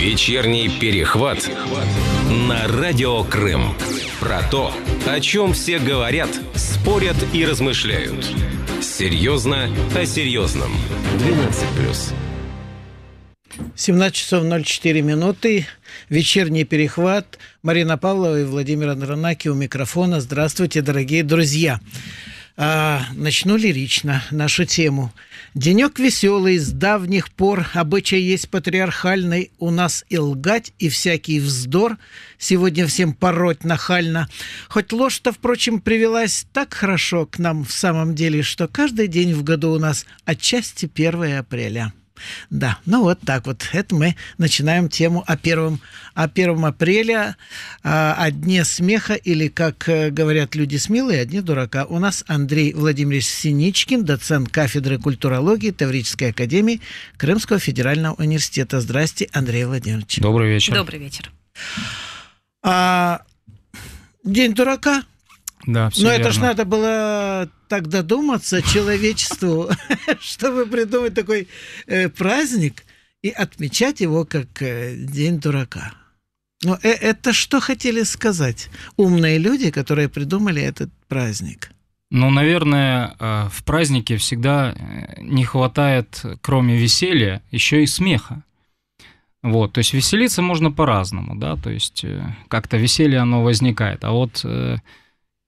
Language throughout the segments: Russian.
Вечерний перехват на Радио Крым. Про то, о чем все говорят, спорят и размышляют. Серьезно о серьезном. 12+. 17 часов 04 минуты. Вечерний перехват. Марина Павлова и Владимир Андронаки у микрофона. Здравствуйте, дорогие друзья. А, начну лирично нашу тему – Денек веселый, с давних пор обычай есть патриархальный, у нас и лгать, и всякий вздор, сегодня всем пороть нахально. Хоть ложь-то, впрочем, привелась так хорошо к нам в самом деле, что каждый день в году у нас отчасти 1 апреля. Да, ну вот так вот. Это мы начинаем тему о первом, о первом апреле, а, о дне смеха или, как э, говорят люди смелые, о дне дурака. У нас Андрей Владимирович Синичкин, доцент кафедры культурологии Таврической академии Крымского федерального университета. Здрасте, Андрей Владимирович. Добрый вечер. Добрый вечер. А, день дурака – да, все Но верно. это ж надо было так додуматься человечеству, чтобы придумать такой э, праздник и отмечать его как э, День дурака. Но э, это что хотели сказать умные люди, которые придумали этот праздник? Ну, наверное, в празднике всегда не хватает, кроме веселья, еще и смеха. Вот, то есть веселиться можно по-разному, да, то есть как-то веселье оно возникает. А вот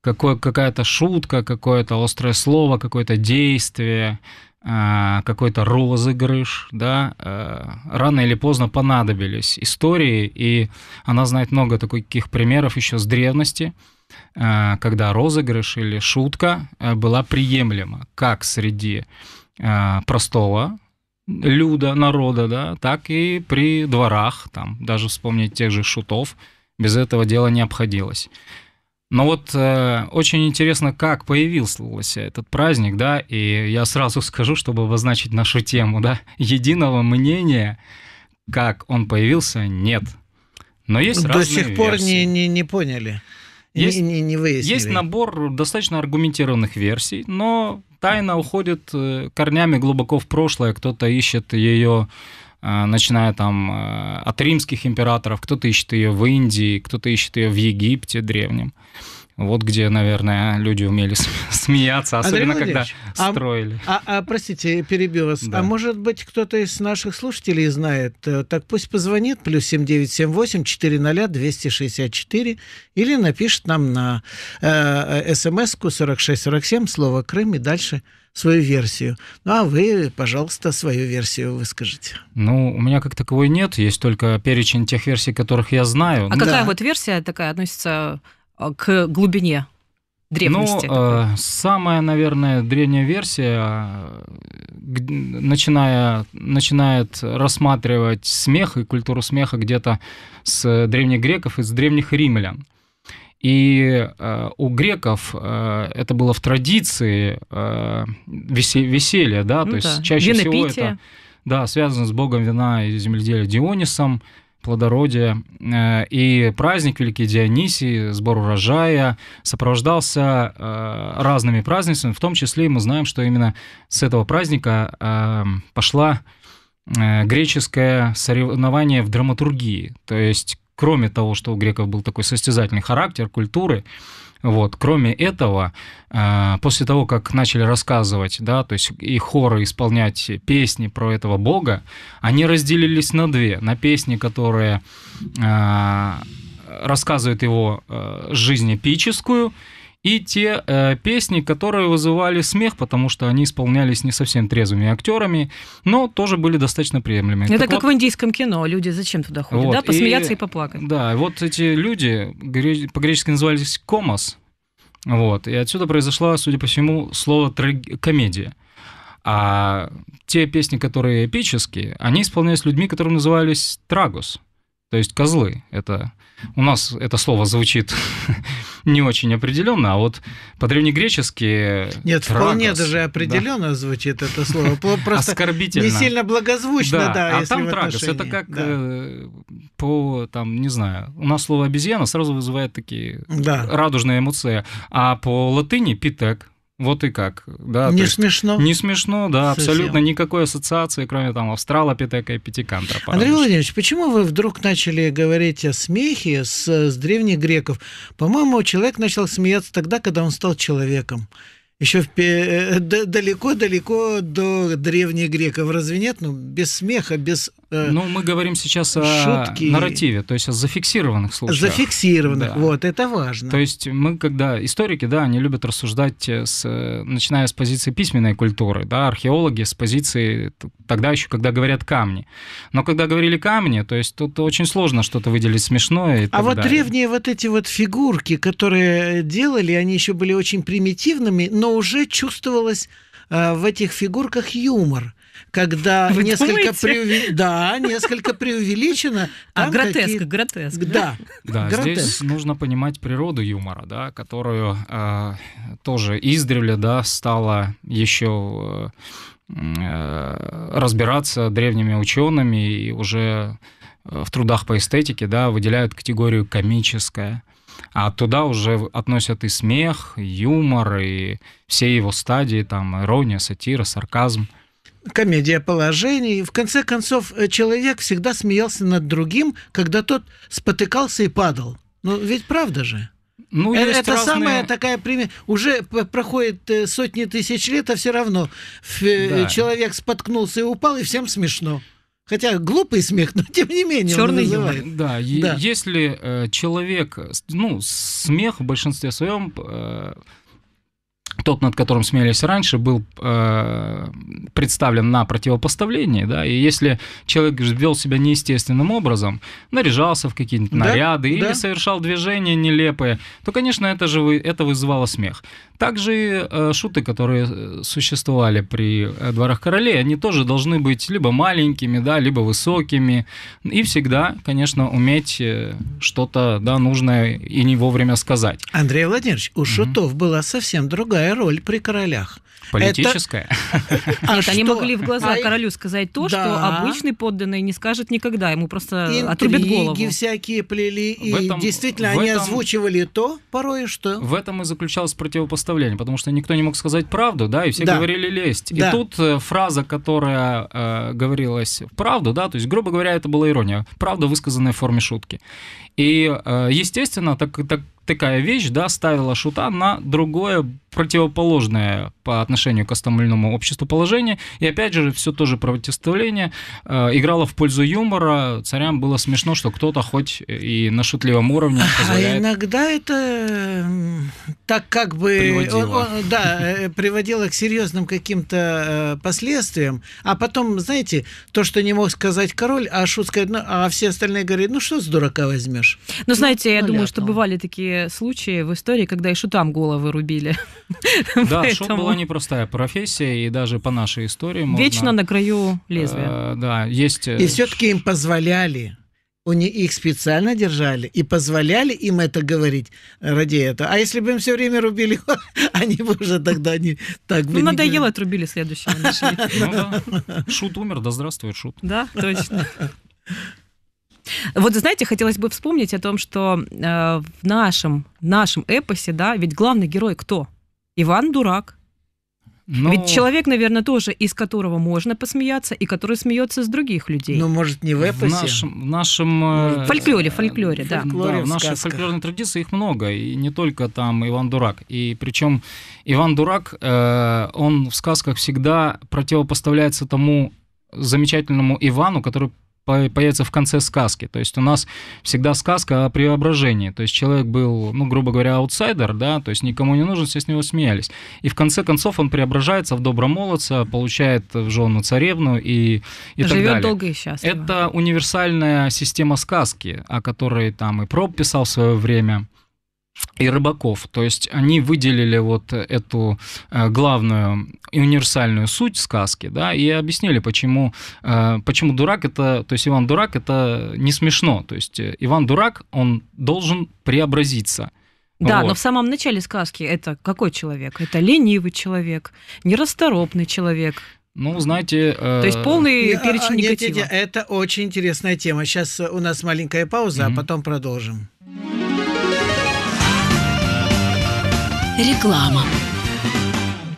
какой, какая-то шутка, какое-то острое слово, какое-то действие, э, какой-то розыгрыш, да, э, рано или поздно понадобились истории, и она знает много таких примеров еще с древности, э, когда розыгрыш или шутка была приемлема как среди простого люда, народа, да, так и при дворах, там, даже вспомнить тех же шутов, без этого дела не обходилось. Но вот э, очень интересно, как появился этот праздник, да, и я сразу скажу, чтобы обозначить нашу тему, да, единого мнения, как он появился, нет. Но есть До разные сих пор не, не, не поняли. Есть, не, не выяснили. есть набор достаточно аргументированных версий, но тайна уходит э, корнями глубоко в прошлое. Кто-то ищет ее Э, начиная там э, от римских императоров, кто-то ищет ее в Индии, кто-то ищет ее в Египте древнем. Вот где, наверное, люди умели смеяться, особенно когда а строили. А, а, простите, перебью вас. Да. А может быть, кто-то из наших слушателей знает? Э, так пусть позвонит, плюс 7978 400 264 или напишет нам на э, э смс-ку 4647 слово «Крым» и дальше свою версию. Ну, а вы, пожалуйста, свою версию выскажите. Ну, у меня как таковой нет, есть только перечень тех версий, которых я знаю. А да. какая вот версия такая относится Э, к глубине древности? Ну, такой? Э, самая, наверное, древняя версия, э, начиная, начинает рассматривать смех и культуру смеха где-то с древних греков и с древних римлян. И э, у греков э, это было в традиции э, весе- веселье, да, ну, то да. есть чаще Винопитие. всего это да, связано с богом вина и земледелия Дионисом, плодородия. Э, и праздник Великий Дионисий, сбор урожая, сопровождался э, разными праздниками. В том числе мы знаем, что именно с этого праздника э, пошла греческое соревнование в драматургии. То есть кроме того, что у греков был такой состязательный характер культуры, вот. Кроме этого, э, после того, как начали рассказывать, да, то есть и хоры исполнять песни про этого бога, они разделились на две. На песни, которые э, рассказывают его э, жизнь эпическую – и те э, песни, которые вызывали смех, потому что они исполнялись не совсем трезвыми актерами, но тоже были достаточно приемлемыми. Это так как вот, в индийском кино, люди зачем туда ходят, вот, да, посмеяться и, и поплакать. Да, вот эти люди по-гречески назывались комос, вот, и отсюда произошло, судя по всему, слово комедия. А те песни, которые эпические, они исполнялись людьми, которые назывались трагус, то есть козлы. Это у нас это слово звучит не очень определенно, а вот по-древнегречески... Нет, рагос, вполне даже определенно да. звучит это слово. Просто Оскорбительно. не сильно благозвучно, да. да а если там трагос, это как да. Э, по, там, не знаю, у нас слово обезьяна сразу вызывает такие да. радужные эмоции, а по латыни питек, вот и как. Да, не есть, смешно. Не смешно, да, Совсем. абсолютно никакой ассоциации, кроме там австралопитека и пятикантропа. Андрей Владимирович, почему вы вдруг начали говорить о смехе с, с древних греков? По-моему, человек начал смеяться тогда, когда он стал человеком. Еще э, далеко-далеко до древних греков. Разве нет? Ну, без смеха, без ну, мы говорим сейчас шутки. о нарративе, то есть о зафиксированных случаях. Зафиксированных, да. вот, это важно. То есть мы, когда историки, да, они любят рассуждать, э, с, э, начиная с позиции письменной культуры, да, археологи с позиции, тогда еще, когда говорят камни. Но когда говорили камни, то есть тут очень сложно что-то выделить смешное. а вот далее. древние вот эти вот фигурки, которые делали, они еще были очень примитивными, но уже чувствовалось в этих фигурках юмор когда Вы несколько, думаете? преуве... да, несколько преувеличено. А гротеск, гротеск. Да, да гротеск. здесь нужно понимать природу юмора, да, которую э, тоже издревле да, стала еще э, э, разбираться древними учеными и уже э, в трудах по эстетике да, выделяют категорию комическая. А туда уже относят и смех, и юмор, и все его стадии, там, ирония, сатира, сарказм. Mm комедия положений. В конце концов, э, человек всегда смеялся над другим, когда тот спотыкался и падал. Ну, ведь правда же? Ну, это это разные... самая такая пример. Уже проходит э, сотни тысяч лет, а все равно э, да. человек споткнулся и упал, и всем смешно. Хотя глупый смех, но тем не менее. Черный юмор. Да, да. если э, человек, ну, смех в большинстве своем э, тот, над которым смеялись раньше, был э, представлен на противопоставлении, да, и если человек вел себя неестественным образом, наряжался в какие-нибудь да, наряды да. или совершал движения нелепые, то, конечно, это же вы, это вызывало смех. Также э, шуты, которые э, существовали при э, дворах королей, они тоже должны быть либо маленькими, да, либо высокими, и всегда, конечно, уметь э, что-то, да, нужное и не вовремя сказать. Андрей Владимирович, у угу. шутов была совсем другая большая роль при королях. Политическая? Это... Нет, они а могли в глаза а королю сказать то, что обычный подданный не скажет никогда, ему просто отрубят голову. всякие плели, и действительно они озвучивали то порой, что... В этом и заключалось противопоставление, потому что никто не мог сказать правду, да, и все говорили лесть. И тут э, фраза, которая э, говорилась правду, да, то есть, грубо говоря, это была ирония, правда, высказанная в форме шутки. И, э, естественно, так, так, такая вещь, да, ставила шута на другое противоположное по отношению к остальному обществу положение. И опять же, все тоже противостояние э, играло в пользу юмора. Царям было смешно, что кто-то хоть и на шутливом уровне а позволяет... А иногда это так как бы... Приводило. Он, он, да, э, приводило к серьезным каким-то э, последствиям. А потом, знаете, то, что не мог сказать король, а шут сказать, ну, а все остальные говорят, ну что с дурака возьмешь? Ну, знаете, ну, я ну, ну думаю, лятно. что ну. бывали такие случаи в истории, когда и шутам головы рубили. Да, шоп была непростая профессия, и даже по нашей истории можно... Вечно на краю лезвия. Э, да, есть... Э, и все-таки им позволяли они их специально держали и позволяли им это говорить ради этого. А если бы им все время рубили, они бы уже тогда не так бы Ну, надоело, отрубили следующего. Ну шут умер, да здравствует шут. Да, точно. Вот, знаете, хотелось бы вспомнить о том, что э, в нашем, нашем эпосе, да, ведь главный герой кто? Иван дурак. Но... Ну, Ведь человек, наверное, тоже, из которого можно посмеяться, и который смеется с других людей. Ну, может, не в эпосе? В нашем... В нашем э, фольклоре, фольклоре, да. Фольклоре, да, в, в нашей фольклорной традиции их много, и не только там Иван Дурак. И причем Иван Дурак, э, он в сказках всегда противопоставляется тому замечательному Ивану, который появится в конце сказки. То есть у нас всегда сказка о преображении. То есть человек был, ну, грубо говоря, аутсайдер, да, то есть никому не нужен, все с него смеялись. И в конце концов он преображается в добро молодца, получает в жену царевну и, и Живет так далее. долго и счастливо. Это универсальная система сказки, о которой там и Проб писал в свое время, и рыбаков. То есть они выделили вот эту э, главную и универсальную суть сказки, да, и объяснили, почему, э, почему дурак это, то есть Иван Дурак это не смешно. То есть э, Иван Дурак, он должен преобразиться. Да, вот. но в самом начале сказки это какой человек? Это ленивый человек, нерасторопный человек. Ну, знаете... То есть полный не, а, перечень нет, негатива. Нет, нет, это очень интересная тема. Сейчас у нас маленькая пауза, mm-hmm. а потом продолжим. Реклама.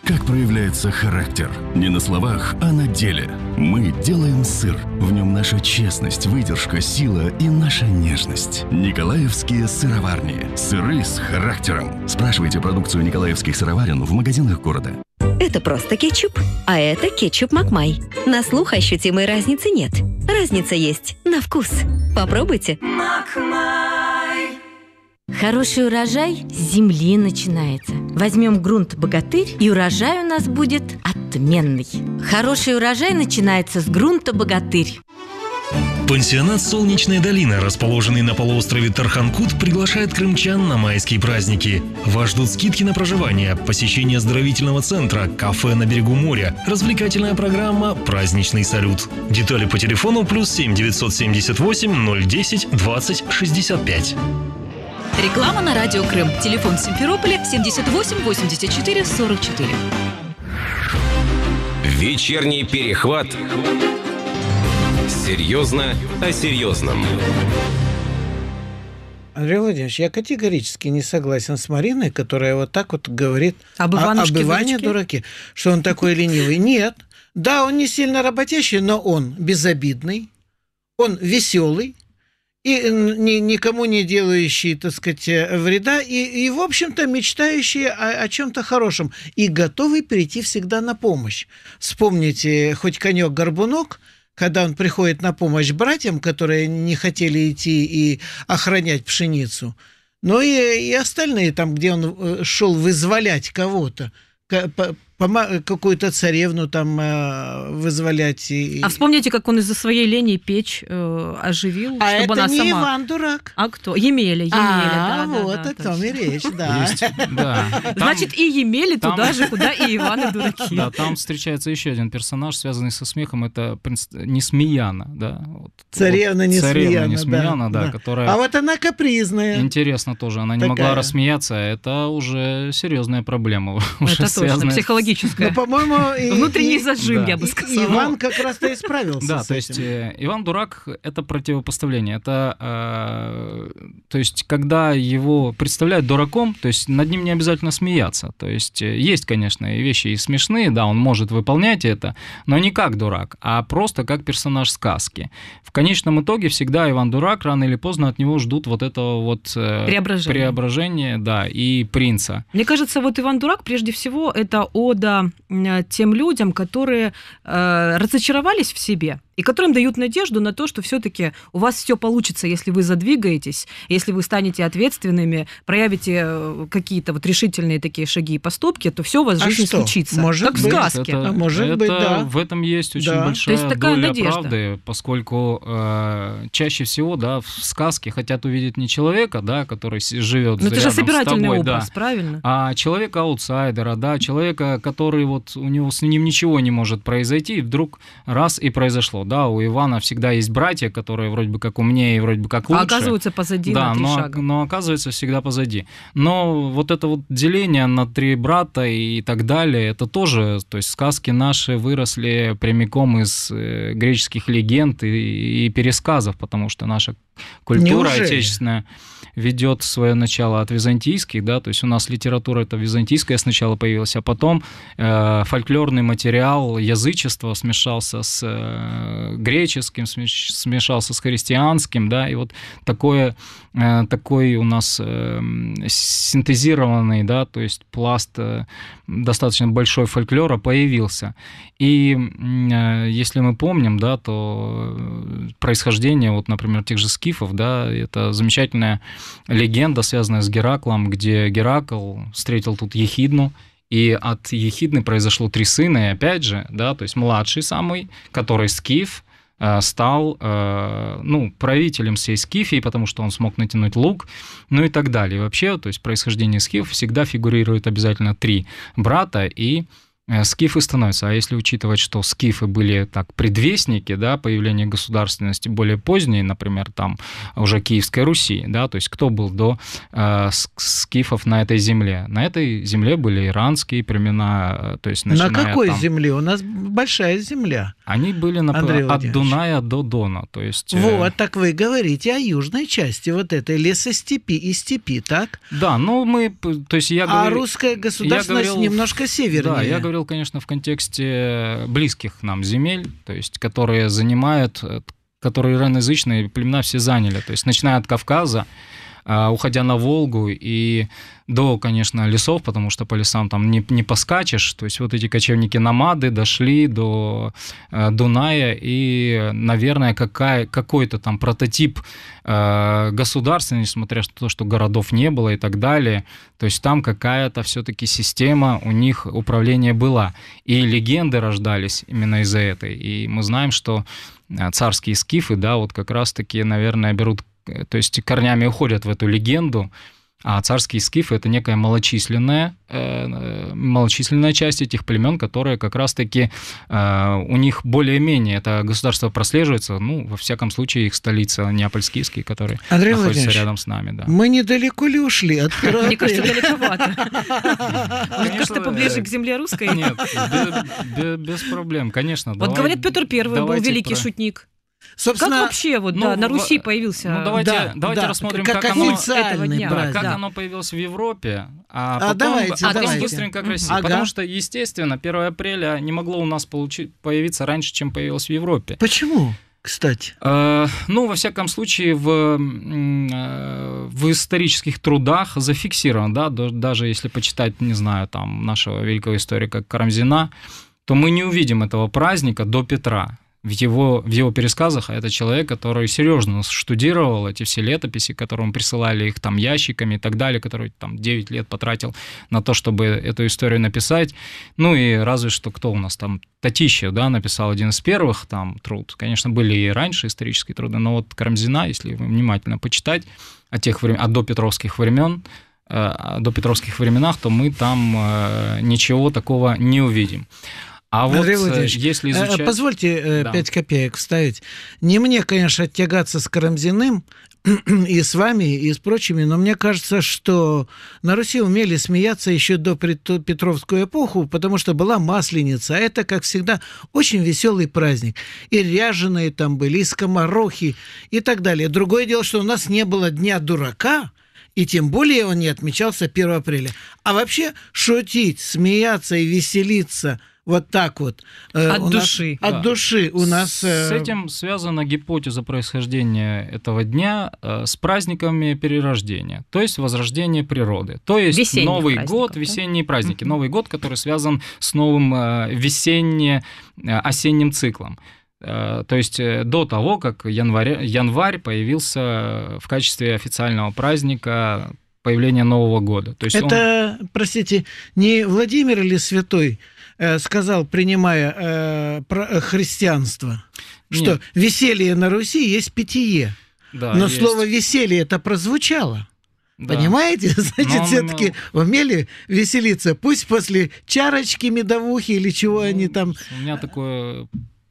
Как проявляется характер? Не на словах, а на деле. Мы делаем сыр. В нем наша честность, выдержка, сила и наша нежность. Николаевские сыроварни. Сыры с характером. Спрашивайте продукцию Николаевских сыроварен в магазинах города. Это просто кетчуп, а это кетчуп Макмай. На слух ощутимой разницы нет. Разница есть на вкус. Попробуйте. Макмай. Хороший урожай с земли начинается. Возьмем грунт богатырь, и урожай у нас будет отменный. Хороший урожай начинается с грунта богатырь. Пансионат «Солнечная долина», расположенный на полуострове Тарханкут, приглашает крымчан на майские праздники. Вас ждут скидки на проживание, посещение оздоровительного центра, кафе на берегу моря, развлекательная программа, праздничный салют. Детали по телефону плюс 7 978 010 20 65. Реклама на радио Крым. Телефон Симферополя 78 84 44. Вечерний перехват. Серьезно о серьезном. Андрей Владимирович, я категорически не согласен с Мариной, которая вот так вот говорит об о, об Иване дураке, что он такой ленивый. Нет. Да, он не сильно работящий, но он безобидный, он веселый, и ни, никому не делающие, так сказать, э, вреда, и, и в общем-то, мечтающие о, о чем-то хорошем, и готовые прийти всегда на помощь. Вспомните хоть конек-горбунок, когда он приходит на помощь братьям, которые не хотели идти и охранять пшеницу, но и, и остальные там, где он э, шел вызволять кого-то, какую-то царевну там э, вызволять. И... А вспомните, как он из-за своей лени печь э, оживил, а чтобы это не Иван Дурак. А кто? Емеля, Емеля. А, да, вот да, о том и речь, да. Значит, и Емели туда же, куда и Иван и дураки. Да, там встречается еще один персонаж, связанный со смехом, это принц... Несмеяна, да. царевна вот, Несмеяна, да, которая... А вот она капризная. Интересно тоже, она не могла рассмеяться, а это уже серьезная проблема, уже связанная психологическое. Ну, по-моему... Внутренний зажим, я бы сказал. Иван как раз-то и справился Да, то есть э, Иван Дурак — это противопоставление. Это, э, то есть, когда его представляют дураком, то есть над ним не обязательно смеяться. То есть э, есть, конечно, и вещи и смешные, да, он может выполнять это, но не как дурак, а просто как персонаж сказки. В конечном итоге всегда Иван Дурак рано или поздно от него ждут вот этого вот преображения, преображения да, и принца. Мне кажется, вот Иван Дурак прежде всего это о года а, тем людям, которые э, разочаровались в себе и которым дают надежду на то, что все-таки у вас все получится, если вы задвигаетесь, если вы станете ответственными, проявите э, какие-то вот решительные такие шаги и поступки, то все у вас в а жизни что? случится. Может как быть, в сказке. Это, а может это, быть, да. В этом есть очень да. большая то есть такая доля надежда. правды, поскольку э, чаще всего да, в сказке хотят увидеть не человека, да, который живет Но ну, это же собирательный тобой, образ, да, правильно? А человека-аутсайдера, да, человека, который вот вот у него с ним ничего не может произойти, и вдруг раз и произошло. Да, у Ивана всегда есть братья, которые вроде бы как умнее и вроде бы как лучше. А оказываются позади да, на три но, шага. но оказывается всегда позади. Но вот это вот деление на три брата и так далее, это тоже, то есть сказки наши выросли прямиком из э, греческих легенд и, и пересказов, потому что наша культура Неужели? отечественная ведет свое начало от византийских, да, то есть у нас литература это византийская сначала появилась, а потом э, фольклорный материал язычества смешался с э, греческим, смешался с христианским, да, и вот такое, э, такой у нас э, синтезированный, да, то есть пласт э, достаточно большой фольклора появился. И э, если мы помним, да, то э, происхождение, вот, например, тех же скифов, да, это замечательная легенда, связанная с Гераклом, где Геракл встретил тут Ехидну, и от Ехидны произошло три сына, и опять же, да, то есть младший самый, который Скиф, э, стал э, ну, правителем всей Скифии, потому что он смог натянуть лук, ну и так далее. И вообще, то есть происхождение Скиф всегда фигурирует обязательно три брата и Э, скифы становятся. А если учитывать, что скифы были так предвестники да, появления государственности более поздние, например, там уже Киевской Руси, да, то есть кто был до э, скифов на этой земле? На этой земле были иранские племена, э, то есть На какой там, земле? У нас большая земля. Они были например, от Дуная до Дона, то есть... Э, вот, так вы говорите о южной части вот этой лесостепи и степи, так? Да, ну мы, то есть я... говорю, А русская государственность я говорил, немножко севернее. Да, я говорю говорил, конечно, в контексте э, близких нам земель, то есть которые занимают, э, которые иранязычные племена все заняли, то есть начиная от Кавказа, а, уходя на Волгу и до, конечно, лесов, потому что по лесам там не, не поскачешь. То есть вот эти кочевники намады дошли до э, Дуная, и, наверное, какая, какой-то там прототип э, государственный, несмотря на то, что городов не было и так далее. То есть там какая-то все-таки система у них управления была. И легенды рождались именно из-за этой. И мы знаем, что э, царские скифы, да, вот как раз-таки, наверное, берут Э, то есть корнями уходят в эту легенду, а царские скифы – это некая малочисленная, э, э малочисленная часть этих племен, которые как раз-таки э, у них более-менее это государство прослеживается, ну, во всяком случае, их столица неапольские, которые Андрей находятся рядом с нами. Да. Мы недалеко ли ушли от пираты? Мне кажется, далековато. Мне кажется, поближе э, к земле русской. Нет, без проблем, конечно. Вот говорят, Петр Первый был великий шутник. Собственно, как вообще вот, ну, да, на Руси появился? Ну, давайте, да, давайте да. рассмотрим, как, как, оно, этого праздник. как да. оно появилось в Европе, а, а потом, а давайте, а давайте. быстренько к России. Ага. Потому что, естественно, 1 апреля не могло у нас получи- появиться раньше, чем появилось в Европе. Почему? кстати? Э, ну, во всяком случае, в, э, в исторических трудах зафиксировано, да, даже если почитать, не знаю, там, нашего великого историка Карамзина, то мы не увидим этого праздника до Петра в его, в его пересказах, а это человек, который серьезно штудировал эти все летописи, которым присылали их там ящиками и так далее, который там 9 лет потратил на то, чтобы эту историю написать. Ну и разве что кто у нас там, Татищев, да, написал один из первых там труд. Конечно, были и раньше исторические труды, но вот Карамзина, если внимательно почитать о тех времен, о допетровских времен, э, о допетровских временах, то мы там э, ничего такого не увидим. А вот э, Владимирович, если э, изучать... Позвольте э, да. 5 копеек вставить. Не мне, конечно, оттягаться с Карамзиным и с вами, и с прочими, но мне кажется, что на Руси умели смеяться еще до Петровскую эпоху, потому что была Масленица, а это, как всегда, очень веселый праздник. И ряженые там были, и скоморохи, и так далее. Другое дело, что у нас не было Дня дурака, и тем более он не отмечался 1 апреля. А вообще шутить, смеяться и веселиться – вот так вот. Э, от души. Нас, да. От души у нас... Э, с этим связана гипотеза происхождения этого дня э, с праздниками перерождения, то есть возрождение природы. То есть весенний Новый год, да? весенние праздники. Mm-hmm. Новый год, который связан с новым весенне-осенним циклом. То есть до того, как январь, январь появился в качестве официального праздника появления Нового года. То есть Это, он... простите, не Владимир или Святой – Э, сказал, принимая э, э, христианство, Нет. что веселье на Руси есть питье. Да, Но есть. слово веселье это прозвучало. Да. Понимаете? Ну, Значит, ну, ну. все-таки но... умели веселиться. Пусть после чарочки, медовухи или чего ну, они там. У меня такое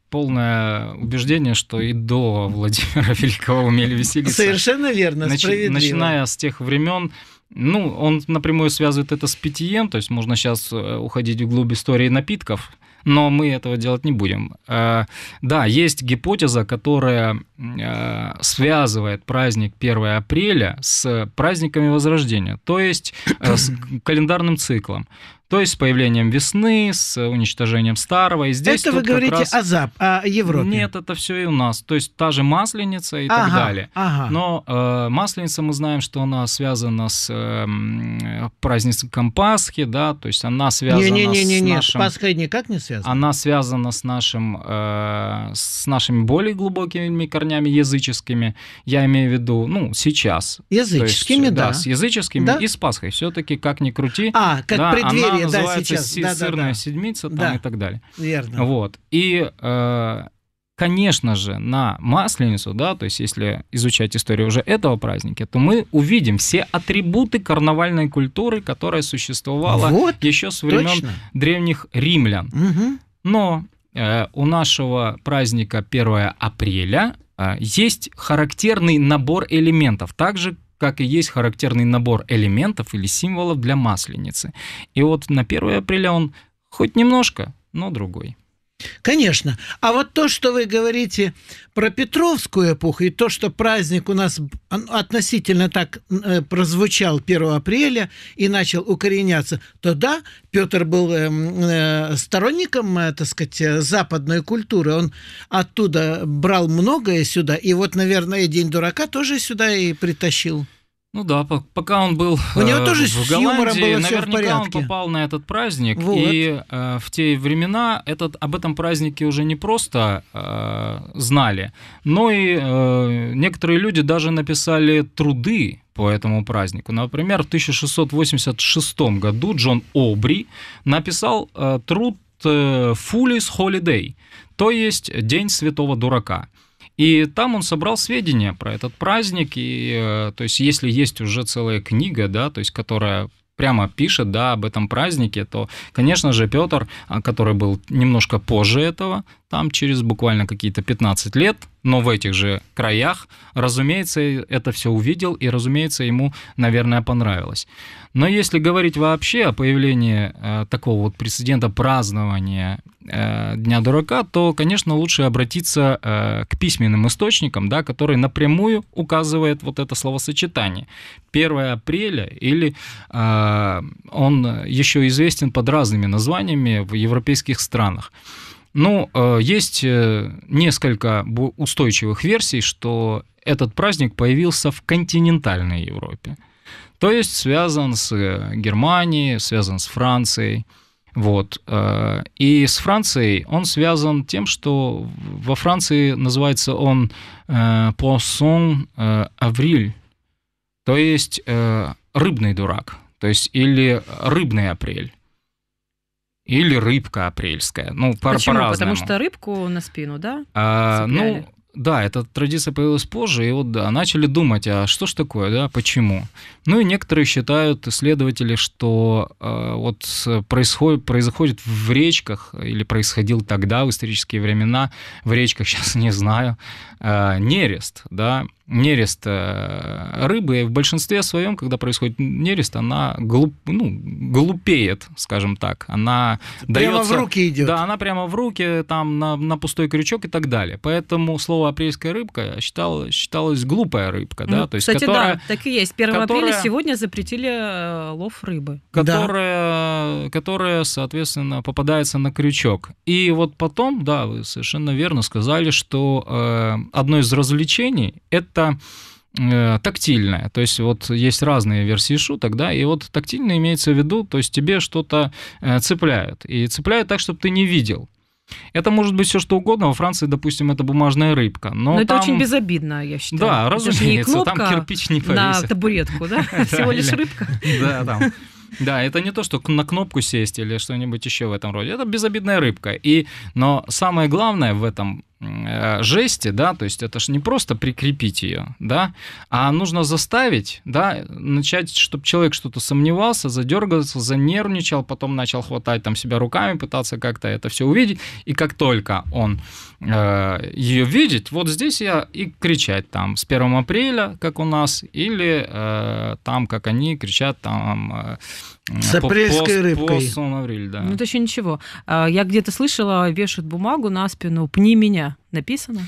полное убеждение, что и до Владимира Великого умели веселиться. Совершенно верно, Начи- справедливо. Начиная с тех времен, ну, он напрямую связывает это с питьем, то есть можно сейчас э, уходить вглубь истории напитков, но мы этого делать не будем. Э, да, есть гипотеза, которая э, связывает праздник 1 апреля с праздниками Возрождения, то есть с календарным циклом. То есть с появлением весны, с уничтожением старого. И здесь это вы говорите раз... о, Зап... о Европе? Нет, это все и у нас. То есть та же масленица и ага, так далее. Ага. Но э, масленица, мы знаем, что она связана с э, праздником Пасхи, да, то есть она связана не, не, не, не, не, с нашим... Пасха никак не связана? Она связана с, нашим, э, с нашими более глубокими корнями языческими, я имею в виду, ну, сейчас. Языческими, есть, да. Да, с языческими да? и с Пасхой. Все-таки, как ни крути. А, как да, преддверие Скорее, называется да, си- да, сырная да, седмица там, да. и так далее. Верно. Вот. И, э, конечно же, на Масленицу, да, то есть если изучать историю уже этого праздника, то мы увидим все атрибуты карнавальной культуры, которая существовала вот, еще с времен точно. древних римлян. Угу. Но э, у нашего праздника 1 апреля э, есть характерный набор элементов, так же, как и есть характерный набор элементов или символов для масленицы. И вот на 1 апреля он хоть немножко, но другой. Конечно. А вот то, что вы говорите про Петровскую эпоху, и то, что праздник у нас относительно так э, прозвучал 1 апреля и начал укореняться, то да, Петр был эм, э, сторонником, э, так сказать, западной культуры. Он оттуда брал многое сюда, и вот, наверное, День дурака тоже сюда и притащил. Ну да, пока он был У него э, тоже в Голландии, было наверняка он попал на этот праздник. Вот. И э, в те времена этот, об этом празднике уже не просто э, знали, но и э, некоторые люди даже написали труды по этому празднику. Например, в 1686 году Джон Обри написал э, труд э, «Foolish Holiday», то есть «День святого дурака». И там он собрал сведения про этот праздник, и, э, то есть, если есть уже целая книга, да, то есть, которая прямо пишет, да, об этом празднике, то, конечно же, Петр, а, который был немножко позже этого, там через буквально какие-то 15 лет, но в этих же краях, разумеется, это все увидел, и, разумеется, ему, наверное, понравилось. Но если говорить вообще о появлении э, такого вот прецедента празднования э, Дня дурака, то, конечно, лучше обратиться э, к письменным источникам, да, которые напрямую указывают вот это словосочетание. 1 апреля или э, он еще известен под разными названиями в европейских странах. Ну, э, есть э, несколько устойчивых версий, что этот праздник появился в континентальной Европе. То есть связан с э, Германией, связан с Францией. Вот. И с Францией он связан тем, что во Франции называется он Poisson Авриль, то есть рыбный дурак, то есть или рыбный апрель. Или рыбка апрельская. Ну, по- Почему? По-разному. Потому что рыбку на спину, да? А, ну, да, эта традиция появилась позже, и вот да, начали думать, а что ж такое, да, почему? Ну и некоторые считают, исследователи, что э, вот происходит, происходит в речках, или происходил тогда, в исторические времена, в речках сейчас не знаю, Э, нерест, да, нерест э, рыбы в большинстве своем, когда происходит нерест, она глуп, ну, глупеет, скажем так. Она прямо дается, в руки идет. Да, она прямо в руки, там, на, на пустой крючок и так далее. Поэтому слово «апрельская рыбка» считал, считалось глупая рыбка, да, ну, то есть, кстати, которая, да, так и есть. 1 которая, апреля сегодня запретили э, лов рыбы. Которая, да. которая, соответственно, попадается на крючок. И вот потом, да, вы совершенно верно сказали, что одно из развлечений – это э, тактильное. То есть вот есть разные версии шуток, да, и вот тактильно имеется в виду, то есть тебе что-то э, цепляют. И цепляют так, чтобы ты не видел. Это может быть все что угодно. Во Франции, допустим, это бумажная рыбка. Но, но это очень безобидно, я считаю. Да, разумеется, там кирпич не повесит. На табуретку, да? Всего лишь рыбка. Да, да. Да, это не то, что на кнопку сесть или что-нибудь еще в этом роде. Это безобидная рыбка. И, но самое главное в этом Э, жести, да, то есть это же не просто прикрепить ее, да, а нужно заставить, да, начать, чтобы человек что-то сомневался, задергался, занервничал, потом начал хватать там себя руками, пытаться как-то это все увидеть, и как только он э, ее видит, вот здесь я и кричать там с 1 апреля, как у нас, или э, там, как они кричат там... Э, с апрельской по, рыбкой. По апрель, да. Ну, это еще ничего. А, я где-то слышала, вешают бумагу на спину, пни меня. Написано?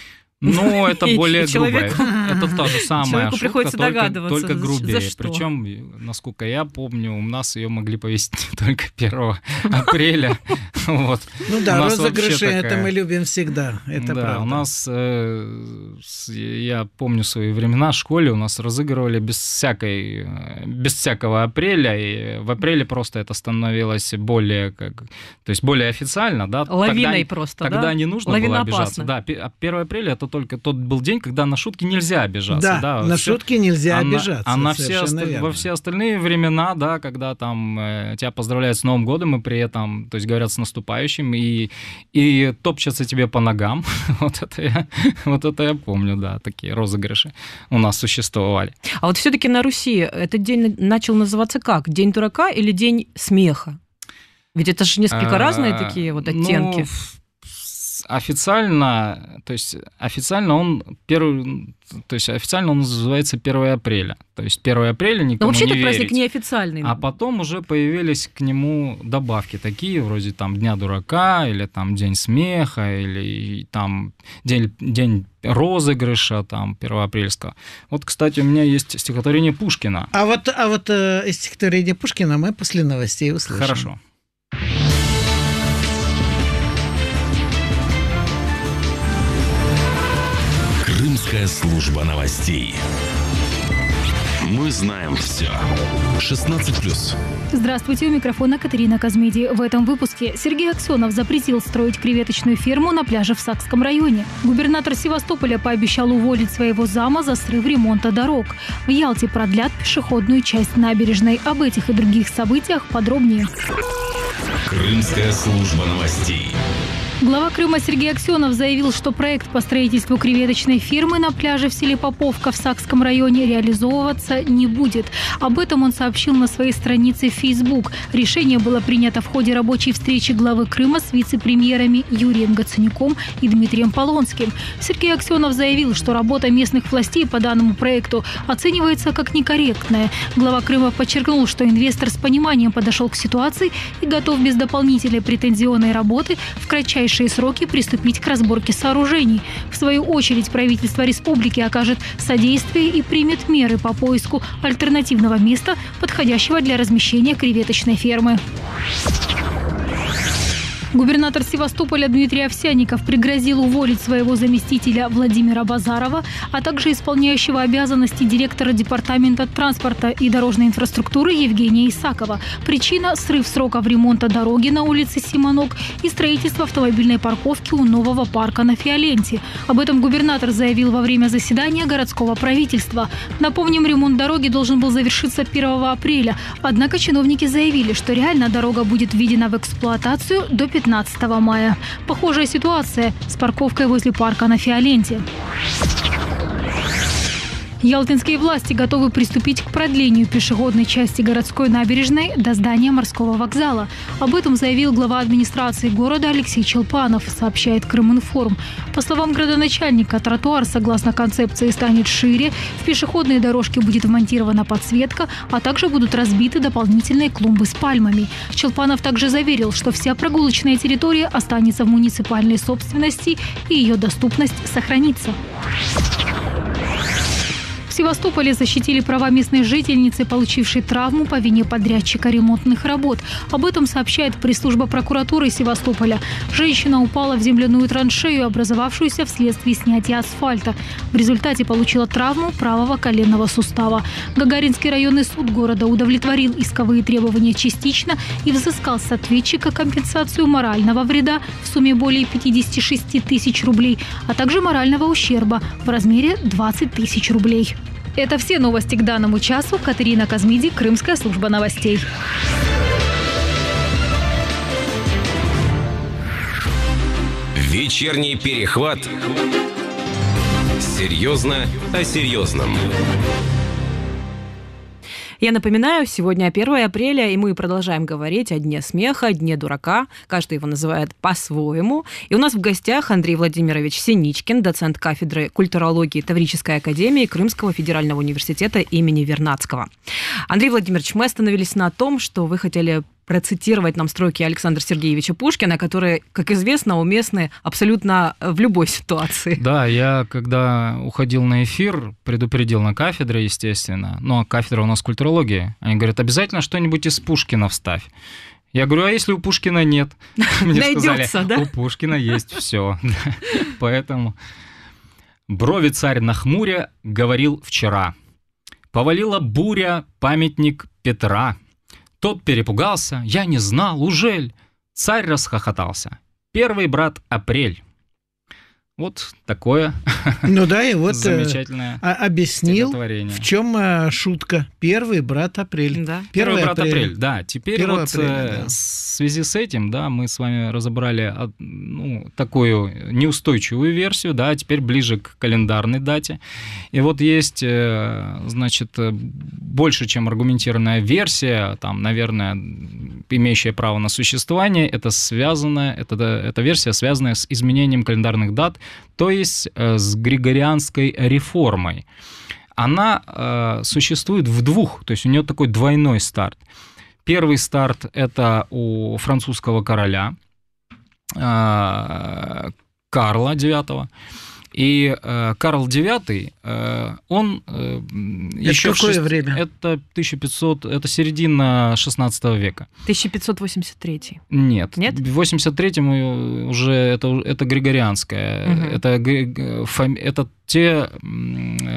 Но ну, это более грубое. Это та же самая ошибка, приходится только, догадываться, только грубее. Причем, насколько я помню, у нас ее могли повесить только 1 апреля. Вот. Ну да, розыгрыши такая... это мы любим всегда. Это да, правда. у нас, э, я помню свои времена, в школе у нас разыгрывали без, всякой, э, без всякого апреля, и в апреле просто это становилось более, как, то есть более официально. Да? Лавиной тогда, просто, Тогда да? не нужно было обижаться. Да, 1 а апреля это что только тот был день, когда на шутки нельзя обижаться. Да, да на все, шутки нельзя а обижаться. А на все, ост... во все остальные времена, да, когда там э, тебя поздравляют с Новым годом и при этом, то есть говорят с наступающим и, и топчатся тебе по ногам. вот, это я, вот это я помню, да, такие розыгрыши у нас существовали. А вот все-таки на Руси этот день начал называться как? День дурака или день смеха? Ведь это же несколько а, разные такие вот ну, оттенки. Ну, официально, то есть официально он первый, то есть официально он называется 1 апреля. То есть 1 апреля никому Но вообще не этот верить. праздник неофициальный. А потом уже появились к нему добавки такие, вроде там Дня дурака, или там День смеха, или там День, день розыгрыша там первоапрельского. Вот, кстати, у меня есть стихотворение Пушкина. А вот, а вот э, стихотворение Пушкина мы после новостей услышим. Хорошо. Комсомольская служба новостей. Мы знаем все. 16 плюс. Здравствуйте, у микрофона Катерина Казмиди. В этом выпуске Сергей Аксенов запретил строить креветочную ферму на пляже в Сакском районе. Губернатор Севастополя пообещал уволить своего зама за срыв ремонта дорог. В Ялте продлят пешеходную часть набережной. Об этих и других событиях подробнее. Крымская служба новостей. Глава Крыма Сергей Аксенов заявил, что проект по строительству креветочной фермы на пляже в селе Поповка в Сакском районе реализовываться не будет. Об этом он сообщил на своей странице в Facebook. Решение было принято в ходе рабочей встречи главы Крыма с вице-премьерами Юрием Гаценюком и Дмитрием Полонским. Сергей Аксенов заявил, что работа местных властей по данному проекту оценивается как некорректная. Глава Крыма подчеркнул, что инвестор с пониманием подошел к ситуации и готов без дополнительной претензионной работы в кратчайшие кратчайшие сроки приступить к разборке сооружений. В свою очередь правительство республики окажет содействие и примет меры по поиску альтернативного места, подходящего для размещения креветочной фермы. Губернатор Севастополя Дмитрий Овсяников пригрозил уволить своего заместителя Владимира Базарова, а также исполняющего обязанности директора Департамента транспорта и дорожной инфраструктуры Евгения Исакова. Причина – срыв сроков ремонта дороги на улице Симонок и строительство автомобильной парковки у нового парка на Фиоленте. Об этом губернатор заявил во время заседания городского правительства. Напомним, ремонт дороги должен был завершиться 1 апреля. Однако чиновники заявили, что реально дорога будет введена в эксплуатацию до 15 15 мая. Похожая ситуация с парковкой возле парка на Фиоленте. Ялтинские власти готовы приступить к продлению пешеходной части городской набережной до здания морского вокзала. Об этом заявил глава администрации города Алексей Челпанов, сообщает Крыминформ. По словам градоначальника, тротуар, согласно концепции, станет шире, в пешеходной дорожке будет вмонтирована подсветка, а также будут разбиты дополнительные клумбы с пальмами. Челпанов также заверил, что вся прогулочная территория останется в муниципальной собственности и ее доступность сохранится. Севастополе защитили права местной жительницы, получившей травму по вине подрядчика ремонтных работ. Об этом сообщает пресс-служба прокуратуры Севастополя. Женщина упала в земляную траншею, образовавшуюся вследствие снятия асфальта. В результате получила травму правого коленного сустава. Гагаринский районный суд города удовлетворил исковые требования частично и взыскал с ответчика компенсацию морального вреда в сумме более 56 тысяч рублей, а также морального ущерба в размере 20 тысяч рублей. Это все новости к данному часу. Катерина Казмиди, Крымская служба новостей. Вечерний перехват. Серьезно о серьезном. Я напоминаю, сегодня 1 апреля, и мы продолжаем говорить о Дне смеха, Дне дурака. Каждый его называет по-своему. И у нас в гостях Андрей Владимирович Синичкин, доцент кафедры культурологии Таврической академии Крымского федерального университета имени Вернадского. Андрей Владимирович, мы остановились на том, что вы хотели процитировать нам строки Александра Сергеевича Пушкина, которые, как известно, уместны абсолютно э, в любой ситуации. Да, я когда уходил на эфир, предупредил на кафедре, естественно, но ну, а кафедра у нас культурологии, они говорят, обязательно что-нибудь из Пушкина вставь. Я говорю, а если у Пушкина нет? Мне Найдется, сказали, да? У Пушкина есть все. Поэтому брови царь нахмуря говорил вчера. Повалила буря памятник Петра – тот перепугался, я не знал, ужель. Царь расхохотался. Первый брат Апрель. Вот такое. Ну да, и вот э, замечательное а, объяснил, в чем а, шутка. Первый брат апрель. Да. Первый, Первый брат апрель. Да. Теперь Первый вот апреля, э, да. в связи с этим, да, мы с вами разобрали ну, такую неустойчивую версию, да, теперь ближе к календарной дате. И вот есть, значит, больше чем аргументированная версия, там, наверное, имеющая право на существование, это связано, это, это версия связанная с изменением календарных дат то есть э, с григорианской реформой. Она э, существует в двух, то есть у нее такой двойной старт. Первый старт – это у французского короля э, Карла IX, и э, Карл IX, э, он э, это еще... какое шест... время? Это 1500, это середина 16 века. 1583? Нет. Нет? В 83-м уже это, это григорианское. Угу. Это, фами... это те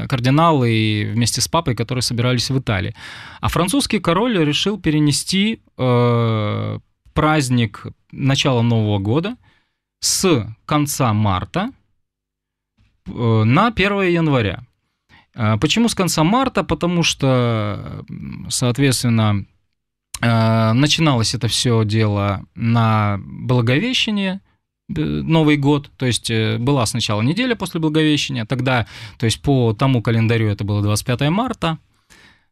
кардиналы вместе с папой, которые собирались в Италии. А французский король решил перенести э, праздник начала Нового года с конца марта Э, на 1 января. А, почему с конца марта? Потому что, соответственно, э, начиналось это все дело на Благовещение, э, Новый год, то есть была сначала неделя после Благовещения, тогда, то есть по тому календарю это было 25 марта,